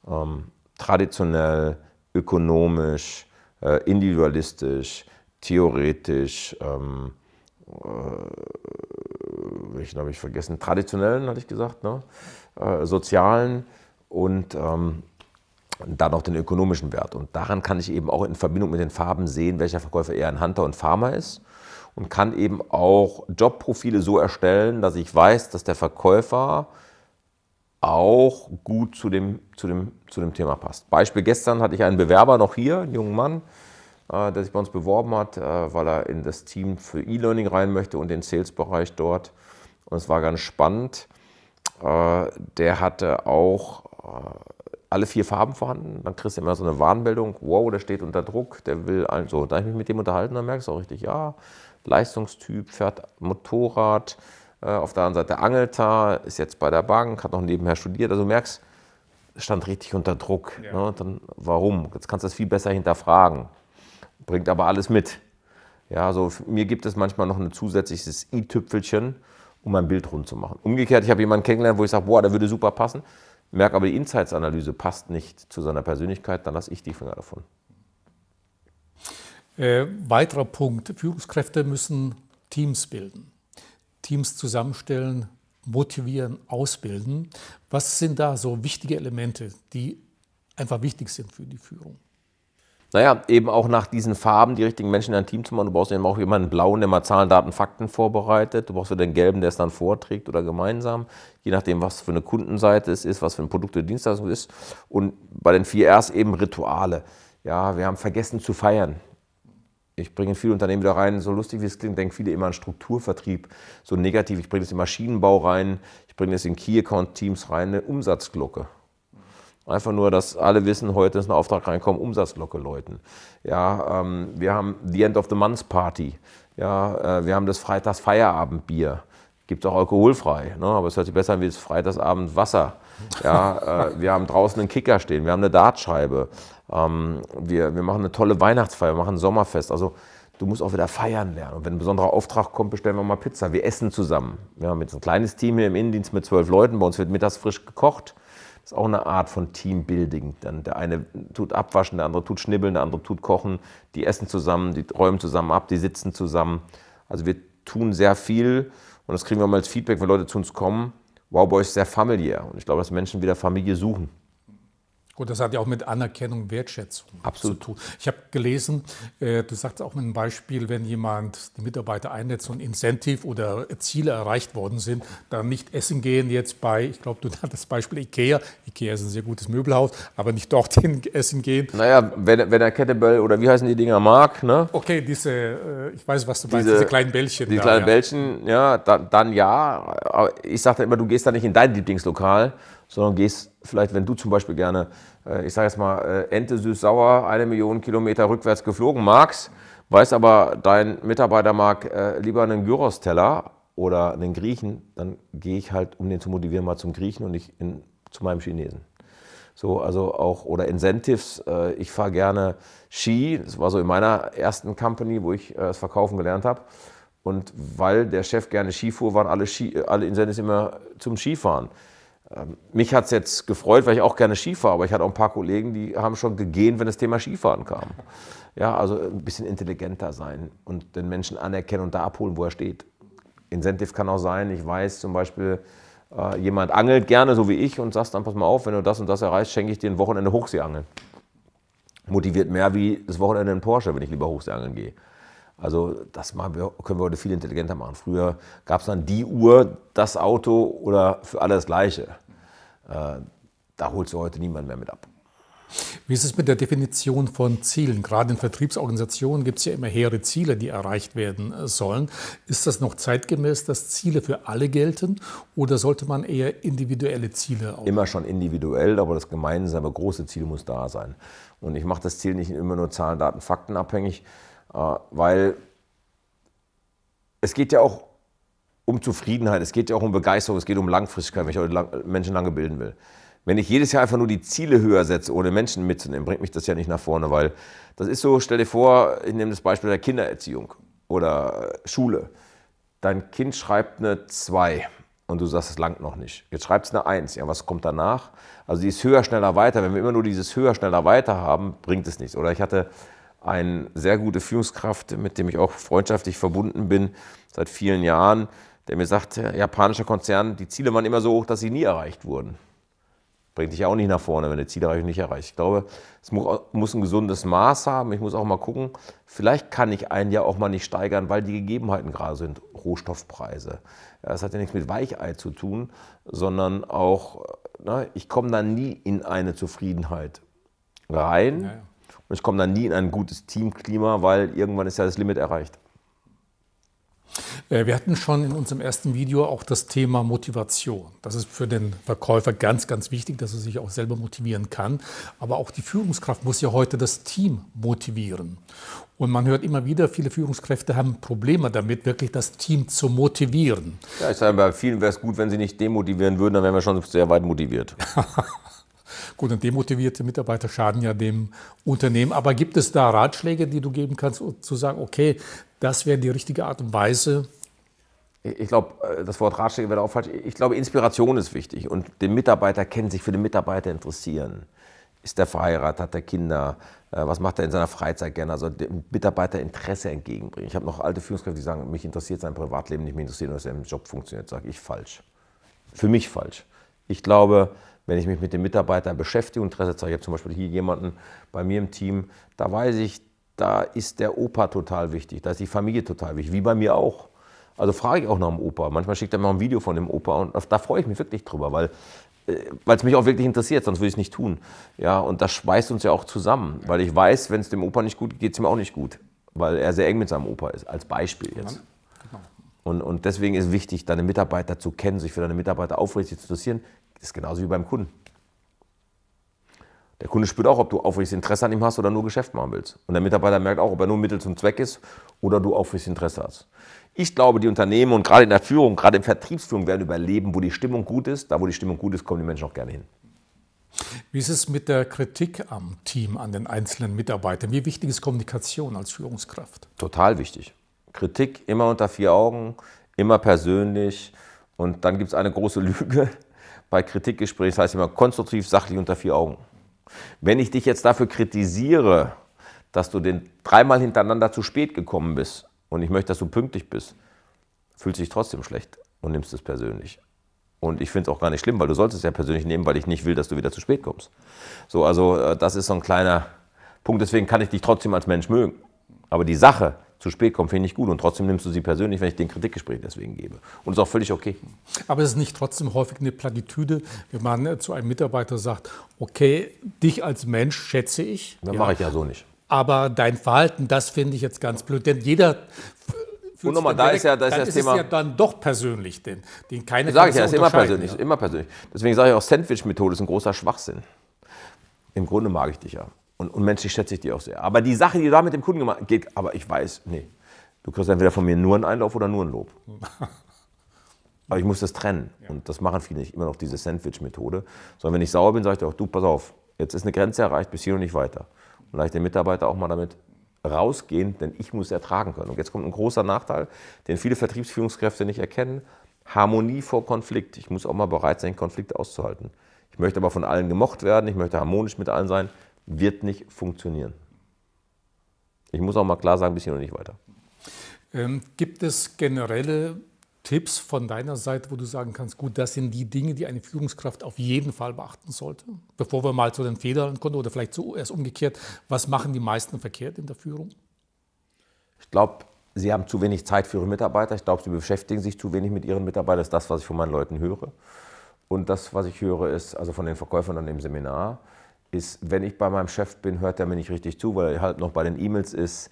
Ähm, traditionell, ökonomisch, äh, individualistisch, theoretisch, ähm, äh, welchen habe ich vergessen, traditionellen, hatte ich gesagt, ne? Äh, sozialen und ähm, dann noch den ökonomischen Wert. Und daran kann ich eben auch in Verbindung mit den Farben sehen, welcher Verkäufer eher ein Hunter und Farmer ist und kann eben auch Jobprofile so erstellen, dass ich weiß, dass der Verkäufer auch gut zu dem, zu dem, zu dem Thema passt. Beispiel gestern hatte ich einen Bewerber noch hier, einen jungen Mann, äh, der sich bei uns beworben hat, äh, weil er in das Team für E-Learning rein möchte und den Sales-Bereich dort. Und es war ganz spannend. Äh, der hatte auch äh, alle vier Farben vorhanden. Dann kriegst du immer so eine Warnmeldung, wow, der steht unter Druck, der will also. Da ich mich mit dem unterhalten, dann merkst du auch richtig, ja, Leistungstyp, fährt Motorrad, äh, auf der anderen Seite angelt er, ist jetzt bei der Bank, hat noch nebenher studiert. Also du merkst, stand richtig unter Druck. Ja. Ne? Dann, warum? Jetzt kannst du das viel besser hinterfragen bringt aber alles mit. Ja, also mir gibt es manchmal noch ein zusätzliches i-Tüpfelchen, um mein Bild rund zu machen. Umgekehrt, ich habe jemanden kennengelernt, wo ich sage, boah, der würde super passen, merke aber, die Insights-Analyse passt nicht zu seiner Persönlichkeit, dann lasse ich die Finger davon. Äh, weiterer Punkt, Führungskräfte müssen Teams bilden, Teams zusammenstellen, motivieren, ausbilden. Was sind da so wichtige Elemente, die einfach wichtig sind für die Führung? naja, eben auch nach diesen Farben die richtigen Menschen in dein Team zu machen. Du brauchst eben auch jemanden blauen, der mal Zahlen, Daten, Fakten vorbereitet. Du brauchst wieder den gelben, der es dann vorträgt oder gemeinsam. Je nachdem, was für eine Kundenseite es ist, was für ein Produkt oder Dienstleistung es ist. Und bei den vier rs eben Rituale. Ja, wir haben vergessen zu feiern. Ich bringe in viele Unternehmen wieder rein, so lustig wie es klingt, denken viele immer an Strukturvertrieb, so negativ. Ich bringe das in Maschinenbau rein, ich bringe das in Key-Account-Teams rein, eine Umsatzglocke. Einfach nur, dass alle wissen, heute ist ein Auftrag reinkommen, Umsatzglocke läuten. Ja, ähm, wir haben die End of the Month Party. Ja, äh, wir haben das Freitags Feierabendbier. Gibt es auch alkoholfrei, ne? aber es hört sich besser an wie das Freitagsabend Wasser. Ja, äh, wir haben draußen einen Kicker stehen, wir haben eine Dartscheibe. Ähm, wir, wir machen eine tolle Weihnachtsfeier, wir machen ein Sommerfest. Also du musst auch wieder feiern lernen. Und wenn ein besonderer Auftrag kommt, bestellen wir mal Pizza. Wir essen zusammen. Wir haben jetzt ein kleines Team hier im Innendienst mit zwölf Leuten. Bei uns wird mittags frisch gekocht ist auch eine Art von Teambuilding. Dann der eine tut abwaschen, der andere tut schnibbeln, der andere tut kochen. Die essen zusammen, die räumen zusammen ab, die sitzen zusammen. Also wir tun sehr viel und das kriegen wir mal als Feedback, wenn Leute zu uns kommen. Wow Boy ist sehr familiär und ich glaube, dass Menschen wieder Familie suchen. Und das hat ja auch mit Anerkennung, Wertschätzung Absolut. zu tun. Ich habe gelesen, äh, du sagst auch mit einem Beispiel, wenn jemand die Mitarbeiter einsetzt und Incentive oder Ziele erreicht worden sind, dann nicht essen gehen jetzt bei, ich glaube, du hattest das Beispiel Ikea. Ikea ist ein sehr gutes Möbelhaus, aber nicht dorthin essen gehen. Naja, wenn, wenn der Kettlebell oder wie heißen die Dinger, Mark, ne? Okay, diese, äh, ich weiß, was du diese, meinst, diese kleinen Bällchen. Die da, kleinen ja. Bällchen, ja, dann, dann ja. Aber ich sagte immer, du gehst da nicht in dein Lieblingslokal, sondern gehst vielleicht, wenn du zum Beispiel gerne, äh, ich sage jetzt mal, äh, Ente süß-sauer, eine Million Kilometer rückwärts geflogen magst, weiß aber, dein Mitarbeiter mag äh, lieber einen Gyros-Teller oder einen Griechen, dann gehe ich halt, um den zu motivieren, mal zum Griechen und nicht in, zu meinem Chinesen. So, also auch, oder Incentives, ich fahre gerne Ski, das war so in meiner ersten Company, wo ich das Verkaufen gelernt habe. Und weil der Chef gerne Ski fuhr, waren alle, Ski, alle Incentives immer zum Skifahren. Ähm, mich hat es jetzt gefreut, weil ich auch gerne Ski fahre, aber ich hatte auch ein paar Kollegen, die haben schon gegehen, wenn das Thema Skifahren kam. Ja, also ein bisschen intelligenter sein und den Menschen anerkennen und da abholen, wo er steht. Incentive kann auch sein, ich weiß zum Beispiel, äh, jemand angelt gerne, so wie ich, und sagst dann, pass mal auf, wenn du das und das erreichst, schenke ich dir ein Wochenende Hochseeangeln. Motiviert mehr wie das Wochenende in Porsche, wenn ich lieber Hochseeangeln gehe. Also das können wir heute viel intelligenter machen. Früher gab es dann die Uhr, das Auto oder für alle das Gleiche. Äh, da holst du heute niemanden mehr mit ab. Wie ist es mit der Definition von Zielen? Gerade in Vertriebsorganisationen gibt es ja immer hehre Ziele, die erreicht werden äh, sollen. Ist das noch zeitgemäß, dass Ziele für alle gelten oder sollte man eher individuelle Ziele auch? Immer schon individuell, aber das gemeinsame große Ziel muss da sein. Und ich mache das Ziel nicht immer nur Zahlen, Daten, Fakten abhängig, äh, weil es geht ja auch um Zufriedenheit, es geht ja auch um Begeisterung, es geht um Langfristigkeit, wenn ich heute lang, Menschen lange bilden will. Wenn ich jedes Jahr einfach nur die Ziele höher setze, ohne Menschen mitzunehmen, bringt mich das ja nicht nach vorne, weil das ist so, stell dir vor, ich nehme das Beispiel der Kindererziehung oder Schule. Dein Kind schreibt eine 2 und du sagst, es langt noch nicht. Jetzt schreibt es eine 1, ja, was kommt danach? Also dieses höher, schneller, weiter, wenn wir immer nur dieses höher, schneller, weiter haben, bringt es nichts. Oder ich hatte eine sehr gute Führungskraft, mit dem ich auch freundschaftlich verbunden bin seit vielen Jahren, der mir sagt, japanischer Konzern, die Ziele waren immer so hoch, dass sie nie erreicht wurden. Bringt dich ja auch nicht nach vorne, wenn du Ziele nicht erreichst. Ich glaube, es muss ein gesundes Maß haben. Ich muss auch mal gucken, vielleicht kann ich ein Jahr auch mal nicht steigern, weil die Gegebenheiten gerade sind. Rohstoffpreise. Das hat ja nichts mit Weichei zu tun, sondern auch, äh, na, ne, ich komme da nie in eine Zufriedenheit rein. Ja, ja und ich komme dann nie in ein gutes Teamklima, weil irgendwann ist ja das Limit erreicht. Äh, wir hatten schon in unserem ersten Video auch das Thema Motivation. Das ist für den Verkäufer ganz, ganz wichtig, dass er sich auch selber motivieren kann. Aber auch die Führungskraft muss ja heute das Team motivieren. Und man hört immer wieder, viele Führungskräfte haben Probleme damit, wirklich das Team zu motivieren. Ja, ich sage, bei vielen wäre es gut, wenn sie nicht demotivieren würden, dann wären wir schon sehr weit motiviert. Gut, und demotivierte Mitarbeiter schaden ja dem Unternehmen. Aber gibt es da Ratschläge, die du geben kannst, um zu sagen, okay, das wäre die richtige Art und Weise, ich glaube, äh, das Wort Ratschläge wäre auch falsch. Ich glaube, Inspiration ist wichtig und den Mitarbeiter kennen, sich für den Mitarbeiter interessieren. Ist er verheiratet, hat er Kinder, äh, was macht er in seiner Freizeit gerne? Also dem Mitarbeiter Interesse entgegenbringen. Ich habe noch alte Führungskräfte, die sagen, mich interessiert sein Privatleben nicht, mich interessiert nur, dass er im Job funktioniert. Sage ich falsch. Für mich falsch. Ich glaube, wenn ich mich mit den Mitarbeitern beschäftige und Interesse zeige. Ich habe zum Beispiel hier jemanden bei mir im Team, da weiß ich, da ist der Opa total wichtig, da ist die Familie total wichtig, wie bei mir auch. Also frage ich auch nach dem Opa. Manchmal schickt er mir auch ein Video von dem Opa und da freue ich mich wirklich drüber, weil äh, weil es mich auch wirklich interessiert, sonst würde ich es nicht tun. Ja, und das schweißt uns ja auch zusammen, weil ich weiß, wenn es dem Opa nicht gut geht, geht es ihm auch nicht gut, weil er sehr eng mit seinem Opa ist, als Beispiel jetzt. Genau. Und, und deswegen ist wichtig, deine Mitarbeiter zu kennen, sich für deine Mitarbeiter aufrichtig zu interessieren, das ist genauso wie beim Kunden. Der Kunde spürt auch, ob du aufrichtiges Interesse an ihm hast oder nur Geschäft machen willst. Und der Mitarbeiter merkt auch, ob er nur Mittel zum Zweck ist oder du aufrichtiges Interesse hast. Ich glaube, die Unternehmen und gerade in der Führung, gerade in Vertriebsführung werden überleben, wo die Stimmung gut ist. Da, wo die Stimmung gut ist, kommen die Menschen auch gerne hin. Wie ist es mit der Kritik am Team, an den einzelnen Mitarbeitern? Wie wichtig ist Kommunikation als Führungskraft? Total wichtig. Kritik immer unter vier Augen, immer persönlich. Und dann gibt es eine große Lüge, bei Kritikgesprächen, das heißt immer konstruktiv, sachlich unter vier Augen. Wenn ich dich jetzt dafür kritisiere, dass du den dreimal hintereinander zu spät gekommen bist und ich möchte, dass du pünktlich bist, fühlst du dich trotzdem schlecht und nimmst es persönlich. Und ich finde es auch gar nicht schlimm, weil du solltest es ja persönlich nehmen, weil ich nicht will, dass du wieder zu spät kommst. So, also äh, das ist so ein kleiner Punkt. Deswegen kann ich dich trotzdem als Mensch mögen. Aber die Sache, zu spät kommt, finde ich gut. Und trotzdem nimmst du sie persönlich, wenn ich den Kritikgespräch deswegen gebe. Und ist auch völlig okay. Aber es ist nicht trotzdem häufig eine Plattitüde, wenn man zu einem Mitarbeiter sagt, okay, dich als Mensch schätze ich. Das ja, mache ich ja so nicht. Aber dein Verhalten, das finde ich jetzt ganz blöd. Denn jeder und nochmal, da ist ja, da ist das ist Thema. ja dann doch persönlich, den, den keine sage ich ja, ist immer persönlich, ja. immer persönlich. Deswegen sage ich auch, Sandwich-Methode ist ein großer Schwachsinn. Im Grunde mag ich dich ja. Und, und menschlich schätze ich die auch sehr. Aber die Sache, die du da mit dem Kunden gemacht geht, aber ich weiß, nee, du kriegst entweder von mir nur einen Einlauf oder nur ein Lob. Aber ich muss das trennen. Und das machen viele nicht. Immer noch diese Sandwich-Methode. Sondern wenn ich sauer bin, sage ich dir auch, du, pass auf, jetzt ist eine Grenze erreicht, bis hier und nicht weiter. Und lasse ich den Mitarbeiter auch mal damit rausgehen, denn ich muss ertragen können. Und jetzt kommt ein großer Nachteil, den viele Vertriebsführungskräfte nicht erkennen. Harmonie vor Konflikt. Ich muss auch mal bereit sein, Konflikte auszuhalten. Ich möchte aber von allen gemocht werden, ich möchte harmonisch mit allen sein wird nicht funktionieren. Ich muss auch mal klar sagen, bis hier noch nicht weiter. Ähm, gibt es generelle Tipps von deiner Seite, wo du sagen kannst, gut, das sind die Dinge, die eine Führungskraft auf jeden Fall beachten sollte? Bevor wir mal zu den Federn kommen oder vielleicht zuerst umgekehrt, was machen die meisten verkehrt in der Führung? Ich glaube, sie haben zu wenig Zeit für ihre Mitarbeiter. Ich glaube, sie beschäftigen sich zu wenig mit ihren Mitarbeitern. Das ist das, was ich von meinen Leuten höre. Und das, was ich höre, ist also von den Verkäufern an dem Seminar, ist, wenn ich bei meinem Chef bin, hört er mir nicht richtig zu, weil er halt noch bei den E-Mails ist,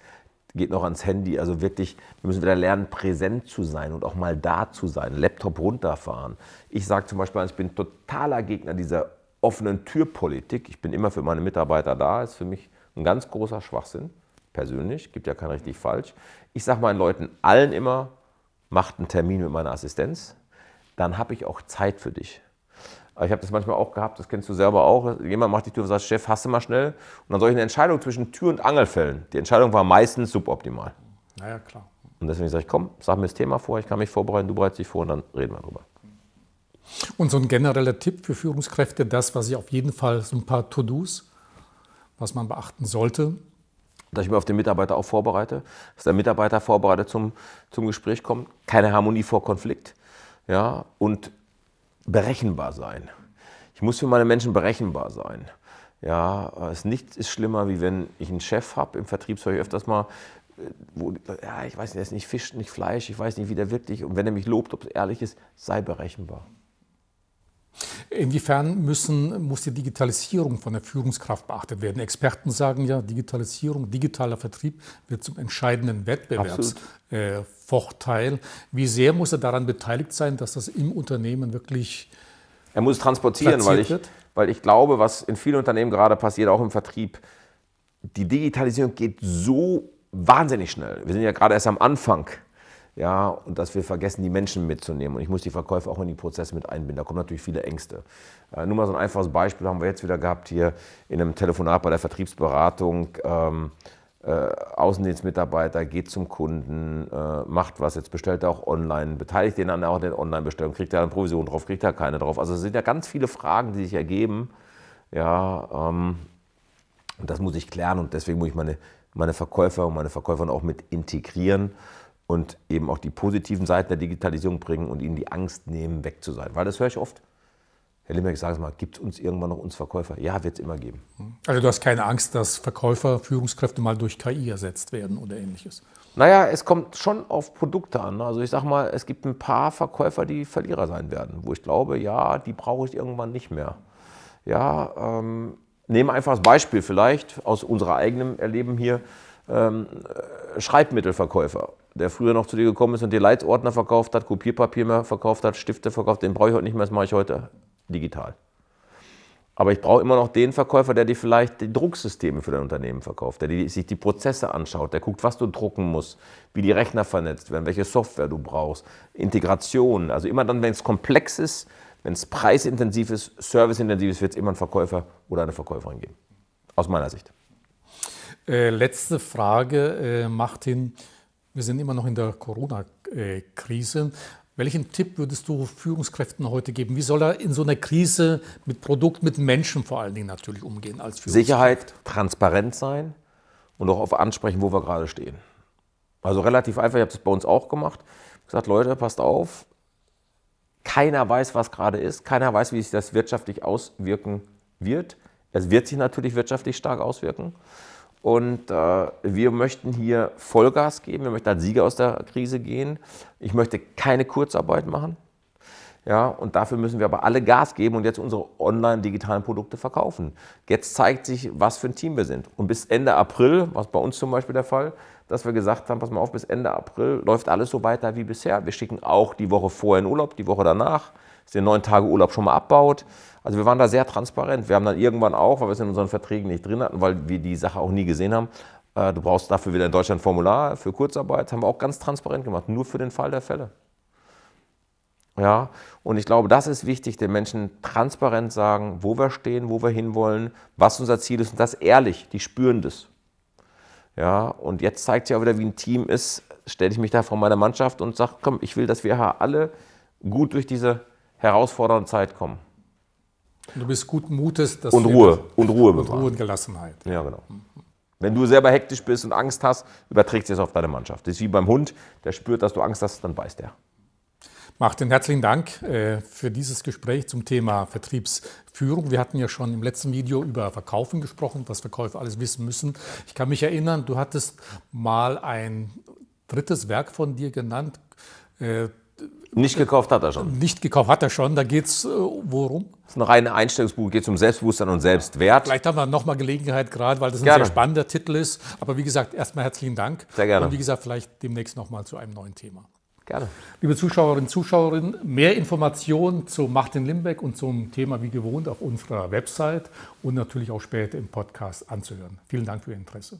geht noch ans Handy. Also wirklich, wir müssen wieder lernen, präsent zu sein und auch mal da zu sein, Laptop runterfahren. Ich sage zum Beispiel, ich bin totaler Gegner dieser offenen Türpolitik. Ich bin immer für meine Mitarbeiter da, ist für mich ein ganz großer Schwachsinn, persönlich, gibt ja kein richtig falsch. Ich sage meinen Leuten allen immer, macht einen Termin mit meiner Assistenz, dann habe ich auch Zeit für dich. Ich habe das manchmal auch gehabt, das kennst du selber auch. Jemand macht die Tür und sagt, Chef, hasse mal schnell. Und dann solche ich Entscheidung zwischen Tür und Angelfällen. Die Entscheidung war meistens suboptimal. Naja, klar. Und deswegen sage ich, komm, sag mir das Thema vor, ich kann mich vorbereiten, du bereitest dich vor und dann reden wir drüber. Und so ein genereller Tipp für Führungskräfte, das, was ich auf jeden Fall, so ein paar To-Dos, was man beachten sollte, dass ich mir auf den Mitarbeiter auch vorbereite, dass der Mitarbeiter vorbereitet zum, zum Gespräch kommt, keine Harmonie vor Konflikt. Ja, und berechenbar sein. Ich muss für meine Menschen berechenbar sein. Ja, es nichts ist schlimmer, wie wenn ich einen Chef habe im Vertrieb, soll ich öfters mal, äh, wo, ja, ich weiß nicht, er ist nicht Fisch, nicht Fleisch, ich weiß nicht, wie der wirklich, und wenn er mich lobt, ob es ehrlich ist, sei berechenbar. Inwiefern müssen, muss die Digitalisierung von der Führungskraft beachtet werden? Experten sagen ja, Digitalisierung, digitaler Vertrieb wird zum entscheidenden Wettbewerbsvorteil. Äh, Wie sehr muss er daran beteiligt sein, dass das im Unternehmen wirklich. Er muss transportieren, weil ich, weil ich glaube, was in vielen Unternehmen gerade passiert, auch im Vertrieb, die Digitalisierung geht so wahnsinnig schnell. Wir sind ja gerade erst am Anfang ja, und dass wir vergessen, die Menschen mitzunehmen. Und ich muss die Verkäufer auch in die Prozesse mit einbinden. Da kommen natürlich viele Ängste. Äh, nur mal so ein einfaches Beispiel haben wir jetzt wieder gehabt hier in einem Telefonat bei der Vertriebsberatung. Ähm, äh, Außendienstmitarbeiter geht zum Kunden, äh, macht was, jetzt bestellt er auch online, beteiligt den dann auch in der online bestellungen kriegt er eine Provision drauf, kriegt er keine drauf. Also es sind ja ganz viele Fragen, die sich ergeben. Ja, ähm, das muss ich klären und deswegen muss ich meine, meine Verkäufer und meine Verkäuferin auch mit integrieren und eben auch die positiven Seiten der Digitalisierung bringen und ihnen die Angst nehmen, weg zu sein. Weil das höre ich oft. Herr ich sage es mal, gibt es uns irgendwann noch uns Verkäufer? Ja, wird es immer geben. Also du hast keine Angst, dass Verkäufer, Führungskräfte mal durch KI ersetzt werden oder ähnliches? Naja, es kommt schon auf Produkte an. Ne? Also ich sage mal, es gibt ein paar Verkäufer, die Verlierer sein werden, wo ich glaube, ja, die brauche ich irgendwann nicht mehr. Ja, ähm, nehmen einfach das Beispiel vielleicht aus unserem eigenen Erleben hier. Ähm, äh, Schreibmittelverkäufer der früher noch zu dir gekommen ist und dir Leitsordner verkauft hat, Kopierpapier mehr verkauft hat, Stifte verkauft, den brauche ich heute nicht mehr, das mache ich heute digital. Aber ich brauche immer noch den Verkäufer, der dir vielleicht die Drucksysteme für dein Unternehmen verkauft, der sich die Prozesse anschaut, der guckt, was du drucken musst, wie die Rechner vernetzt werden, welche Software du brauchst, Integration. Also immer dann, wenn es komplex ist, wenn es preisintensiv ist, serviceintensiv ist, wird es immer einen Verkäufer oder eine Verkäuferin geben. Aus meiner Sicht. Äh, letzte Frage, äh, Martin. Wir sind immer noch in der Corona-Krise. Welchen Tipp würdest du Führungskräften heute geben? Wie soll er in so einer Krise mit Produkt, mit Menschen vor allen Dingen natürlich umgehen als Führungskraft? Sicherheit, transparent sein und auch auf ansprechen, wo wir gerade stehen. Also relativ einfach, ich habe es bei uns auch gemacht. Ich gesagt, Leute, passt auf. Keiner weiß, was gerade ist. Keiner weiß, wie sich das wirtschaftlich auswirken wird. Es wird sich natürlich wirtschaftlich stark auswirken. Und äh, wir möchten hier Vollgas geben, wir möchten als Sieger aus der Krise gehen. Ich möchte keine Kurzarbeit machen. Ja, und dafür müssen wir aber alle Gas geben und jetzt unsere online-digitalen Produkte verkaufen. Jetzt zeigt sich, was für ein Team wir sind. Und bis Ende April, was bei uns zum Beispiel der Fall, dass wir gesagt haben, pass mal auf, bis Ende April läuft alles so weiter wie bisher. Wir schicken auch die Woche vorher in Urlaub, die Woche danach den neun Tage Urlaub schon mal abbaut. Also wir waren da sehr transparent. Wir haben dann irgendwann auch, weil wir es in unseren Verträgen nicht drin hatten, weil wir die Sache auch nie gesehen haben, äh, du brauchst dafür wieder in Deutschland ein Formular für Kurzarbeit, haben wir auch ganz transparent gemacht, nur für den Fall der Fälle. Ja, und ich glaube, das ist wichtig, den Menschen transparent sagen, wo wir stehen, wo wir hinwollen, was unser Ziel ist und das ehrlich, die spüren das. Ja, und jetzt zeigt sich auch wieder, wie ein Team ist, stelle ich mich da vor meiner Mannschaft und sage, komm, ich will, dass wir alle gut durch diese herausfordernde Zeit kommen. Und du bist guten Mutes, dass und du Ruhe und Ruhe und Ruhe und Gelassenheit. Ja, genau. Wenn du selber hektisch bist und Angst hast, überträgst du es auf deine Mannschaft. Das ist wie beim Hund, der spürt, dass du Angst hast, dann beißt er. Martin, herzlichen Dank äh, für dieses Gespräch zum Thema Vertriebsführung. Wir hatten ja schon im letzten Video über Verkaufen gesprochen, was Verkäufer alles wissen müssen. Ich kann mich erinnern, du hattest mal ein drittes Werk von dir genannt, äh, nicht gekauft hat er schon. Nicht gekauft hat er schon. Da geht es äh, worum? Das ist noch ein Einstellungsbuch, geht es um Selbstbewusstsein und Selbstwert. Vielleicht haben wir nochmal Gelegenheit gerade, weil das gerne. ein sehr spannender Titel ist. Aber wie gesagt, erstmal herzlichen Dank. Sehr gerne. Und wie gesagt, vielleicht demnächst nochmal zu einem neuen Thema. Gerne. Liebe Zuschauerinnen und Zuschauer, mehr Informationen zu Martin Limbeck und zum Thema wie gewohnt auf unserer Website und natürlich auch später im Podcast anzuhören. Vielen Dank für Ihr Interesse.